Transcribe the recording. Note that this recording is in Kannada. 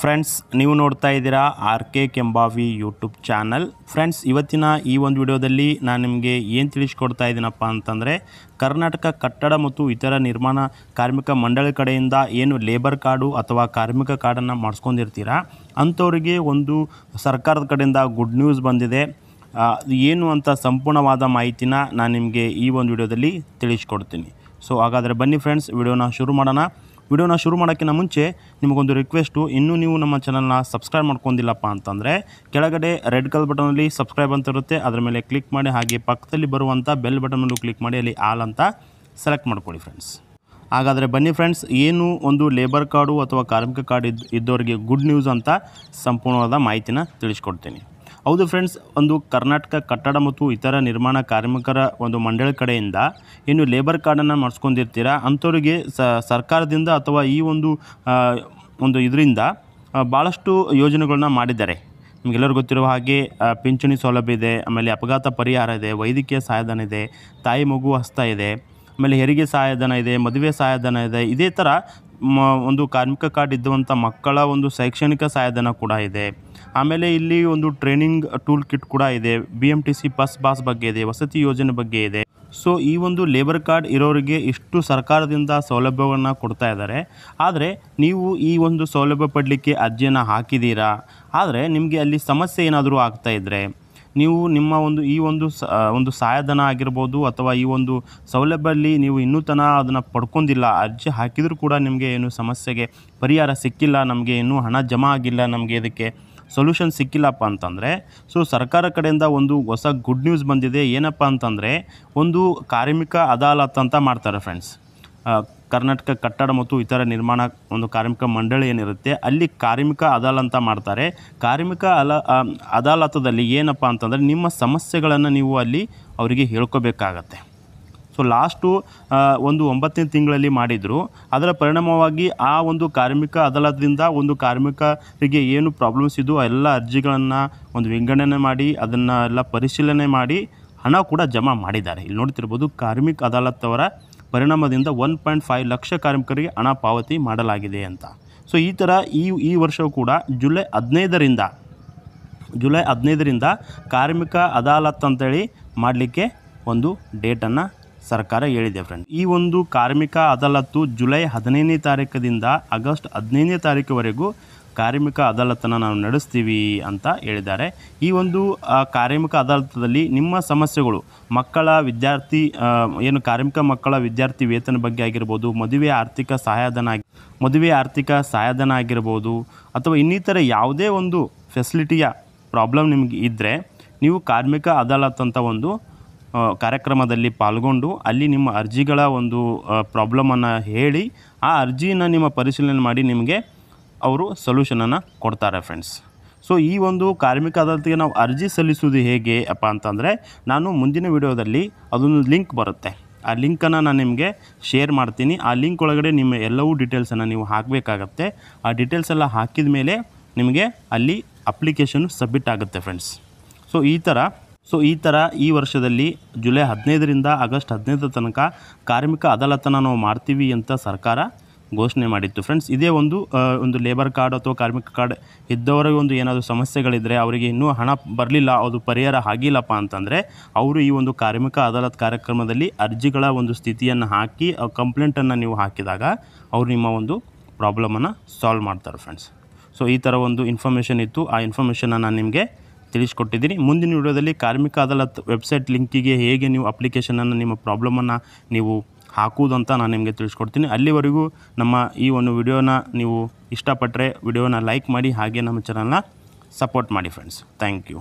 ಫ್ರೆಂಡ್ಸ್ ನೀವು ನೋಡ್ತಾ ಇದ್ದೀರಾ R K Kembhavi YouTube channel friends ಇವತ್ತಿನ ಈ ಒಂದು ವಿಡಿಯೋದಲ್ಲಿ ನಾನು ನಿಮಗೆ ಏನು ತಿಳಿಸ್ಕೊಡ್ತಾ ಇದ್ದೀನಪ್ಪ ಅಂತಂದರೆ ಕರ್ನಾಟಕ ಕಟ್ಟಡ ಮತ್ತು ಇತರ ನಿರ್ಮಾಣ ಕಾರ್ಮಿಕ ಮಂಡಳಿ ಕಡೆಯಿಂದ ಏನು ಲೇಬರ್ ಕಾರ್ಡು ಅಥವಾ ಕಾರ್ಮಿಕ ಕಾರ್ಡನ್ನು ಮಾಡಿಸ್ಕೊಂಡಿರ್ತೀರಾ ಅಂಥವರಿಗೆ ಒಂದು ಸರ್ಕಾರದ ಕಡೆಯಿಂದ ಗುಡ್ ನ್ಯೂಸ್ ಬಂದಿದೆ ಏನು ಅಂತ ಸಂಪೂರ್ಣವಾದ ಮಾಹಿತಿನ ನಾನು ನಿಮಗೆ ಈ ಒಂದು ವಿಡಿಯೋದಲ್ಲಿ ತಿಳಿಸ್ಕೊಡ್ತೀನಿ ಸೊ ಹಾಗಾದರೆ ಬನ್ನಿ ಫ್ರೆಂಡ್ಸ್ ವಿಡಿಯೋನ ಶುರು ಮಾಡೋಣ ವಿಡಿಯೋನ ಶುರು ಮಾಡೋಕ್ಕಿಂತ ಮುಂಚೆ ನಿಮಗೊಂದು ರಿಕ್ವೆಸ್ಟು ಇನ್ನೂ ನೀವು ನಮ್ಮ ಚಾನಲ್ನ ಸಬ್ಸ್ಕ್ರೈಬ್ ಮಾಡ್ಕೊಂಡಿಲ್ಲಪ್ಪ ಅಂತಂದರೆ ಕೆಳಗಡೆ ರೆಡ್ ಕಲರ್ ಬಟನಲ್ಲಿ ಸಬ್ಸ್ಕ್ರೈಬ್ ಅಂತ ಇರುತ್ತೆ ಅದರ ಮೇಲೆ ಕ್ಲಿಕ್ ಮಾಡಿ ಹಾಗೆ ಪಕ್ಕದಲ್ಲಿ ಬರುವಂಥ ಬೆಲ್ ಬಟನ್ ಮೇಲೂ ಕ್ಲಿಕ್ ಮಾಡಿ ಅಲ್ಲಿ ಆಲ್ ಅಂತ ಸೆಲೆಕ್ಟ್ ಮಾಡ್ಕೊಳ್ಳಿ ಫ್ರೆಂಡ್ಸ್ ಹಾಗಾದರೆ ಬನ್ನಿ ಫ್ರೆಂಡ್ಸ್ ಏನು ಒಂದು ಲೇಬರ್ ಕಾರ್ಡು ಅಥವಾ ಕಾರ್ಮಿಕ ಕಾರ್ಡ್ ಇದ್ದವರಿಗೆ ಗುಡ್ ನ್ಯೂಸ್ ಅಂತ ಸಂಪೂರ್ಣವಾದ ಮಾಹಿತಿನ ತಿಳಿಸ್ಕೊಡ್ತೀನಿ ಹೌದು ಫ್ರೆಂಡ್ಸ್ ಒಂದು ಕರ್ನಾಟಕ ಕಟ್ಟಡ ಮತ್ತು ಇತರ ನಿರ್ಮಾಣ ಕಾರ್ಮಿಕರ ಒಂದು ಮಂಡಳಿ ಕಡೆಯಿಂದ ಏನು ಲೇಬರ್ ಕಾರ್ಡನ್ನು ಮಾಡಿಸ್ಕೊಂಡಿರ್ತೀರಾ ಅಂಥವ್ರಿಗೆ ಸರ್ಕಾರದಿಂದ ಅಥವಾ ಈ ಒಂದು ಒಂದು ಇದರಿಂದ ಭಾಳಷ್ಟು ಯೋಜನೆಗಳನ್ನ ಮಾಡಿದ್ದಾರೆ ನಿಮಗೆಲ್ಲರಿಗೂ ಗೊತ್ತಿರುವ ಹಾಗೆ ಪಿಂಚಣಿ ಸೌಲಭ್ಯ ಇದೆ ಆಮೇಲೆ ಅಪಘಾತ ಪರಿಹಾರ ಇದೆ ವೈದ್ಯಕೀಯ ಸಹಾಯಧನ ಇದೆ ತಾಯಿ ಮಗು ಹಸ್ತ ಇದೆ ಆಮೇಲೆ ಹೆರಿಗೆ ಸಹಾಯಧನ ಇದೆ ಮದುವೆ ಸಹಾಯಧನ ಇದೆ ಇದೇ ಥರ ಮ ಒಂದು ಕಾರ್ಮಿಕ ಕಾರ್ಡ್ ಇದ್ದಂಥ ಮಕ್ಕಳ ಒಂದು ಶೈಕ್ಷಣಿಕ ಸಹಾಯಧನ ಕೂಡ ಇದೆ ಆಮೇಲೆ ಇಲ್ಲಿ ಒಂದು ಟ್ರೈನಿಂಗ್ ಟೂಲ್ ಕಿಟ್ ಕೂಡ ಇದೆ B M T C bus ಬಾಸ್ ಬಗ್ಗೆ ಇದೆ ವಸತಿ ಯೋಜನೆ ಬಗ್ಗೆ ಇದೆ ಸೊ ಈ ಒಂದು ಲೇಬರ್ ಕಾರ್ಡ್ ಇರೋರಿಗೆ ಇಷ್ಟು ಸರ್ಕಾರದಿಂದ ಸೌಲಭ್ಯವನ್ನು ಕೊಡ್ತಾ ಇದ್ದಾರೆ ಆದರೆ ನೀವು ಈ ಒಂದು ಸೌಲಭ್ಯ ಪಡಲಿಕ್ಕೆ ಅರ್ಜಿಯನ್ನು ಹಾಕಿದ್ದೀರಾ ಆದರೆ ನಿಮಗೆ ಅಲ್ಲಿ ಸಮಸ್ಯೆ ಏನಾದರೂ ಆಗ್ತಾ ಇದ್ದರೆ ನೀವು ನಿಮ್ಮ ಒಂದು ಈ ಒಂದು ಒಂದು ಸಹಾಯಧನ ಆಗಿರ್ಬೋದು ಅಥವಾ ಈ ಒಂದು ಸೌಲಭ್ಯದಲ್ಲಿ ನೀವು ಇನ್ನೂ ತನ ಅದನ್ನು ಪಡ್ಕೊಂಡಿಲ್ಲ ಅರ್ಜಿ ಹಾಕಿದರೂ ಕೂಡ ನಿಮಗೆ ಏನು ಸಮಸ್ಯೆಗೆ ಪರಿಹಾರ ಸಿಕ್ಕಿಲ್ಲ ನಮಗೆ ಇನ್ನೂ ಹಣ ಜಮಾ ಆಗಿಲ್ಲ ನಮಗೆ ಇದಕ್ಕೆ ಸೊಲ್ಯೂಷನ್ ಸಿಕ್ಕಿಲ್ಲಪ್ಪ ಅಂತಂದರೆ ಸೊ ಸರ್ಕಾರ ಕಡೆಯಿಂದ ಒಂದು ಹೊಸ ಗುಡ್ ನ್ಯೂಸ್ ಬಂದಿದೆ ಏನಪ್ಪ ಅಂತಂದರೆ ಒಂದು ಕಾರ್ಮಿಕ ಅದಾಲತ್ ಅಂತ ಮಾಡ್ತಾರೆ ಫ್ರೆಂಡ್ಸ್ ಕರ್ನಾಟಕ ಕಟ್ಟಡ ಮತ್ತು ಇತರ ನಿರ್ಮಾಣ ಒಂದು ಕಾರ್ಮಿಕ ಮಂಡಳಿ ಏನಿರುತ್ತೆ ಅಲ್ಲಿ ಕಾರ್ಮಿಕ ಅದಾಲಂತ ಮಾಡ್ತಾರೆ ಕಾರ್ಮಿಕ ಅಲ ಅದಾಲತದಲ್ಲಿ ಏನಪ್ಪ ಅಂತಂದರೆ ನಿಮ್ಮ ಸಮಸ್ಯೆಗಳನ್ನು ನೀವು ಅಲ್ಲಿ ಅವರಿಗೆ ಹೇಳ್ಕೋಬೇಕಾಗತ್ತೆ ಸೊ ಲಾಸ್ಟು ಒಂದು ಒಂಬತ್ತನೇ ತಿಂಗಳಲ್ಲಿ ಮಾಡಿದರು ಅದರ ಪರಿಣಾಮವಾಗಿ ಆ ಒಂದು ಕಾರ್ಮಿಕ ಅದಾಲತದಿಂದ ಒಂದು ಕಾರ್ಮಿಕರಿಗೆ ಏನು ಪ್ರಾಬ್ಲಮ್ಸ್ ಇದ್ದು ಎಲ್ಲ ಅರ್ಜಿಗಳನ್ನು ಒಂದು ವಿಂಗಡಣೆ ಮಾಡಿ ಅದನ್ನು ಎಲ್ಲ ಪರಿಶೀಲನೆ ಮಾಡಿ ಹಣ ಕೂಡ ಜಮಾ ಮಾಡಿದ್ದಾರೆ ಇಲ್ಲಿ ನೋಡ್ತಿರ್ಬೋದು ಕಾರ್ಮಿಕ ಅದಾಲತ್ ಅವರ ಪರಿಣಾಮದಿಂದ ಒನ್ ಪಾಯಿಂಟ್ ಫೈವ್ ಲಕ್ಷ ಕಾರ್ಮಿಕರಿಗೆ ಹಣ ಪಾವತಿ ಮಾಡಲಾಗಿದೆ ಅಂತ ಸೊ ಈ ಥರ ಈ ಈ ವರ್ಷವೂ ಕೂಡ ಜುಲೈ ಹದಿನೈದರಿಂದ ಜುಲೈ ಹದಿನೈದರಿಂದ ಕಾರ್ಮಿಕ ಅದಾಲತ್ ಅಂತೇಳಿ ಮಾಡಲಿಕ್ಕೆ ಒಂದು ಡೇಟನ್ನು ಸರ್ಕಾರ ಹೇಳಿದೆ ಫ್ರೆಂಡ್ ಈ ಒಂದು ಕಾರ್ಮಿಕ ಅದಾಲತ್ತು ಜುಲೈ ಹದಿನೈದನೇ ತಾರೀಕದಿಂದ ಆಗಸ್ಟ್ ಹದಿನೈದನೇ ತಾರೀಕುವರೆಗೂ ಕಾರ್ಮಿಕ ಅದಾಲತನ್ನು ನಾವು ನಡೆಸ್ತೀವಿ ಅಂತ ಹೇಳಿದ್ದಾರೆ ಈ ಒಂದು ಕಾರ್ಮಿಕ ಅದಾಲತದಲ್ಲಿ ನಿಮ್ಮ ಸಮಸ್ಯೆಗಳು ಮಕ್ಕಳ ವಿದ್ಯಾರ್ಥಿ ಏನು ಕಾರ್ಮಿಕ ಮಕ್ಕಳ ವಿದ್ಯಾರ್ಥಿ ವೇತನ ಬಗ್ಗೆ ಆಗಿರ್ಬೋದು ಮದುವೆ ಆರ್ಥಿಕ ಸಹಾಯಧನ ಆಗಿ ಮದುವೆ ಆರ್ಥಿಕ ಸಹಾಯಧನ ಆಗಿರ್ಬೋದು ಅಥವಾ ಇನ್ನಿತರ ಯಾವುದೇ ಒಂದು ಫೆಸಿಲಿಟಿಯ ಪ್ರಾಬ್ಲಮ್ ನಿಮಗೆ ಇದ್ದರೆ ನೀವು ಕಾರ್ಮಿಕ ಅದಾಲತ್ ಅಂತ ಒಂದು ಕಾರ್ಯಕ್ರಮದಲ್ಲಿ ಪಾಲ್ಗೊಂಡು ಅಲ್ಲಿ ನಿಮ್ಮ ಅರ್ಜಿಗಳ ಒಂದು ಪ್ರಾಬ್ಲಮನ್ನು ಹೇಳಿ ಆ ಅರ್ಜಿನ ನಿಮ್ಮ ಪರಿಶೀಲನೆ ಮಾಡಿ ನಿಮಗೆ ಅವರು ಸೊಲ್ಯೂಷನನ್ನು ಕೊಡ್ತಾರೆ ಫ್ರೆಂಡ್ಸ್ ಸೊ ಈ ಒಂದು ಕಾರ್ಮಿಕ ಅದಾಲತ್ಗೆ ನಾವು ಅರ್ಜಿ ಸಲ್ಲಿಸುವುದು ಹೇಗೆ ಅಪ್ಪ ಅಂತಂದರೆ ನಾನು ಮುಂದಿನ ವಿಡಿಯೋದಲ್ಲಿ ಅದೊಂದು ಲಿಂಕ್ ಬರುತ್ತೆ ಆ ಲಿಂಕನ್ನು ನಾನು ನಿಮಗೆ ಶೇರ್ ಮಾಡ್ತೀನಿ ಆ ಲಿಂಕ್ ಒಳಗಡೆ ನಿಮ್ಮ ಎಲ್ಲವೂ ಡೀಟೇಲ್ಸನ್ನು ನೀವು ಹಾಕಬೇಕಾಗತ್ತೆ ಆ ಡೀಟೇಲ್ಸ್ ಎಲ್ಲ ಹಾಕಿದ ಮೇಲೆ ನಿಮಗೆ ಅಲ್ಲಿ ಅಪ್ಲಿಕೇಶನ್ ಸಬ್ಮಿಟ್ ಆಗುತ್ತೆ ಫ್ರೆಂಡ್ಸ್ ಸೊ ಈ ಥರ ಸೊ ಈ ಥರ ಈ ವರ್ಷದಲ್ಲಿ ಜುಲೈ ಹದಿನೈದರಿಂದ ಆಗಸ್ಟ್ ಹದಿನೈದರ ತನಕ ಕಾರ್ಮಿಕ ಅದಾಲತನ್ನು ನಾವು ಮಾಡ್ತೀವಿ ಅಂತ ಸರ್ಕಾರ ಘೋಷಣೆ ಮಾಡಿತ್ತು ಫ್ರೆಂಡ್ಸ್ ಇದೇ ಒಂದು ಒಂದು ಲೇಬರ್ ಕಾರ್ಡ್ ಅಥವಾ ಕಾರ್ಮಿಕ ಕಾರ್ಡ್ ಇದ್ದವರಿಗೆ ಒಂದು ಏನಾದರೂ ಸಮಸ್ಯೆಗಳಿದ್ದರೆ ಅವರಿಗೆ ಇನ್ನೂ ಹಣ ಬರಲಿಲ್ಲ ಅದು ಪರಿಹಾರ ಆಗಿಲ್ಲಪ್ಪ ಅಂತಂದರೆ ಅವರು ಈ ಒಂದು ಕಾರ್ಮಿಕ ಅದಾಲತ್ ಕಾರ್ಯಕ್ರಮದಲ್ಲಿ ಅರ್ಜಿಗಳ ಒಂದು ಸ್ಥಿತಿಯನ್ನು ಹಾಕಿ ಕಂಪ್ಲೇಂಟನ್ನು ನೀವು ಹಾಕಿದಾಗ ಅವರು ನಿಮ್ಮ ಒಂದು ಪ್ರಾಬ್ಲಮನ್ನು ಸಾಲ್ವ್ ಮಾಡ್ತಾರೆ ಫ್ರೆಂಡ್ಸ್ ಸೊ ಈ ಥರ ಒಂದು ಇನ್ಫಾರ್ಮೇಷನ್ ಇತ್ತು ಆ ಇನ್ಫಾರ್ಮೇಷನ್ನ ನಾನು ನಿಮಗೆ ತಿಳಿಸ್ಕೊಟ್ಟಿದ್ದೀನಿ ಮುಂದಿನ ವಿಡಿಯೋದಲ್ಲಿ ಕಾರ್ಮಿಕ ಅದಾಲತ್ ವೆಬ್ಸೈಟ್ ಲಿಂಕಿಗೆ ಹೇಗೆ ನೀವು ಅಪ್ಲಿಕೇಶನನ್ನು ನಿಮ್ಮ ಪ್ರಾಬ್ಲಮನ್ನು ನೀವು ಹಾಕುವುದಂತ ನಾನು ನಿಮಗೆ ತಿಳಿಸ್ಕೊಡ್ತೀನಿ ಅಲ್ಲಿವರೆಗೂ ನಮ್ಮ ಈ ಒಂದು ವಿಡಿಯೋನ ನೀವು ಇಷ್ಟಪಟ್ಟರೆ ವಿಡಿಯೋನ ಲೈಕ್ ಮಾಡಿ ಹಾಗೆ ನಮ್ಮ ಚಾನಲ್ನ ಸಪೋರ್ಟ್ ಮಾಡಿ ಫ್ರೆಂಡ್ಸ್ ಥ್ಯಾಂಕ್ ಯು